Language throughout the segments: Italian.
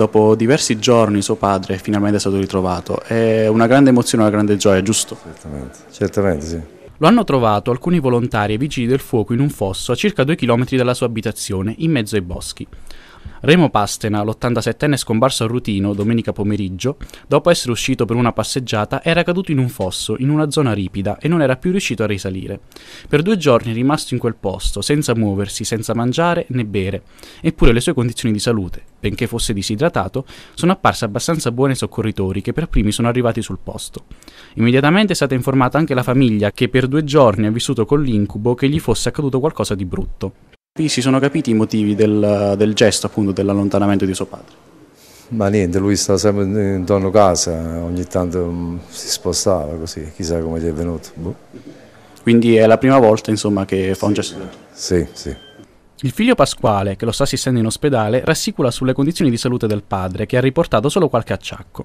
Dopo diversi giorni suo padre è finalmente stato ritrovato. È una grande emozione, una grande gioia, giusto? Certamente, certamente sì. Lo hanno trovato alcuni volontari e vigili del fuoco in un fosso a circa due chilometri dalla sua abitazione, in mezzo ai boschi. Remo Pastena, l'87enne scomparso a Rutino domenica pomeriggio, dopo essere uscito per una passeggiata, era caduto in un fosso, in una zona ripida, e non era più riuscito a risalire. Per due giorni è rimasto in quel posto, senza muoversi, senza mangiare né bere, eppure le sue condizioni di salute, benché fosse disidratato, sono apparse abbastanza buone ai soccorritori che per primi sono arrivati sul posto. Immediatamente è stata informata anche la famiglia che per due giorni ha vissuto con l'incubo che gli fosse accaduto qualcosa di brutto. Si sono capiti i motivi del, del gesto appunto dell'allontanamento di suo padre? Ma niente, lui stava sempre intorno a casa, ogni tanto mm, si spostava così, chissà come gli è venuto. Boh. Quindi è la prima volta insomma che fa un gesto Sì, sì. Il figlio Pasquale, che lo sta assistendo in ospedale, rassicura sulle condizioni di salute del padre, che ha riportato solo qualche acciacco.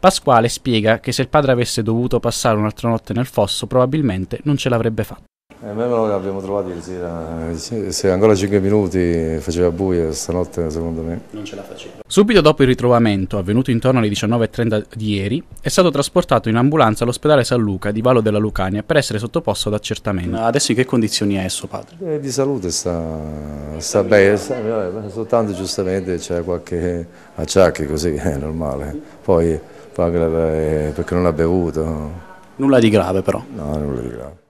Pasquale spiega che se il padre avesse dovuto passare un'altra notte nel fosso probabilmente non ce l'avrebbe fatto. Eh, meno l'abbiamo trovato ieri sera, eh, se ancora 5 minuti faceva buio, stanotte secondo me. Non ce la faceva. Subito dopo il ritrovamento, avvenuto intorno alle 19.30 di ieri, è stato trasportato in ambulanza all'ospedale San Luca di Valo della Lucania per essere sottoposto ad accertamento. Ma adesso in che condizioni è suo padre? Eh, di salute sta, sta bene, sta, eh, soltanto giustamente c'è qualche acciacchi così, è normale. Poi eh, perché non l'ha bevuto. Nulla di grave però. No, nulla di grave.